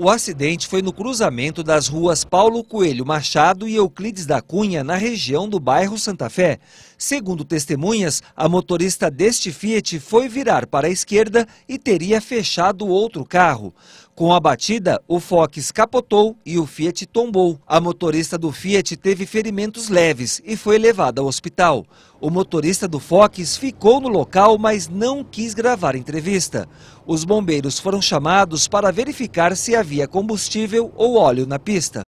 O acidente foi no cruzamento das ruas Paulo Coelho Machado e Euclides da Cunha, na região do bairro Santa Fé. Segundo testemunhas, a motorista deste Fiat foi virar para a esquerda e teria fechado outro carro. Com a batida, o Fox capotou e o Fiat tombou. A motorista do Fiat teve ferimentos leves e foi levada ao hospital. O motorista do Fox ficou no local, mas não quis gravar entrevista. Os bombeiros foram chamados para verificar se havia combustível ou óleo na pista.